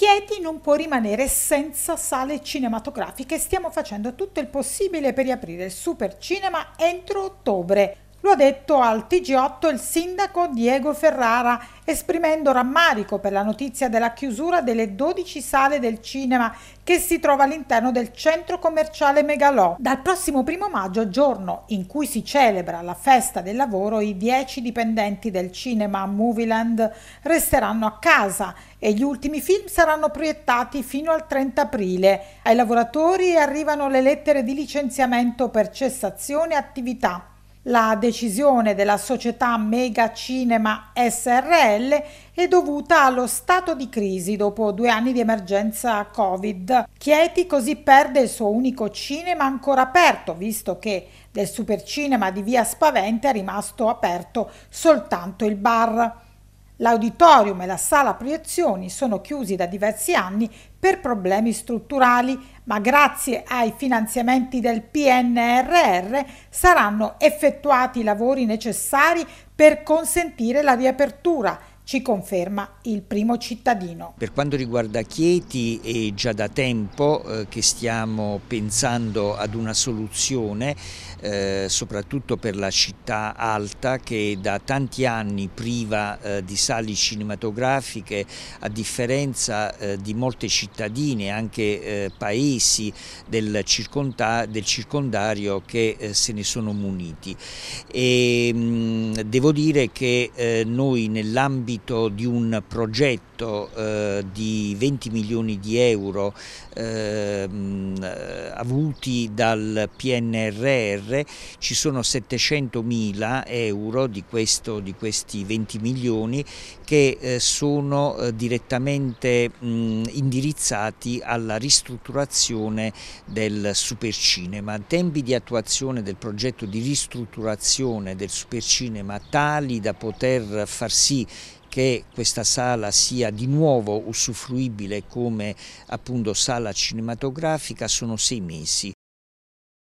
Chieti non può rimanere senza sale cinematografiche, stiamo facendo tutto il possibile per riaprire il Super Cinema entro ottobre. Lo ha detto al TG8 il sindaco Diego Ferrara, esprimendo rammarico per la notizia della chiusura delle 12 sale del cinema che si trova all'interno del centro commerciale Megalò. Dal prossimo primo maggio, giorno in cui si celebra la festa del lavoro, i 10 dipendenti del cinema Movieland resteranno a casa e gli ultimi film saranno proiettati fino al 30 aprile. Ai lavoratori arrivano le lettere di licenziamento per cessazione attività. La decisione della società Mega Cinema SRL è dovuta allo stato di crisi dopo due anni di emergenza Covid. Chieti così perde il suo unico cinema ancora aperto, visto che del supercinema di via Spavente è rimasto aperto soltanto il bar. L'auditorium e la sala proiezioni sono chiusi da diversi anni per problemi strutturali, ma grazie ai finanziamenti del PNRR saranno effettuati i lavori necessari per consentire la riapertura ci conferma il primo cittadino. Per quanto riguarda Chieti è già da tempo eh, che stiamo pensando ad una soluzione eh, soprattutto per la città alta che da tanti anni priva eh, di sali cinematografiche a differenza eh, di molte cittadine anche eh, paesi del, del circondario che eh, se ne sono muniti. E, ehm, mh, devo dire che noi nell'ambito nell'ambito di un progetto eh, di 20 milioni di euro ehm, eh, avuti dal PNRR ci sono 700 mila euro di, questo, di, questi 20 milioni che eh, sono eh, direttamente mh, indirizzati alla ristrutturazione del supercinema. Tempi di attuazione del progetto di ristrutturazione del supercinema tali da poter far sì che questa sala sia di nuovo usufruibile come appunto sala cinematografica sono sei mesi,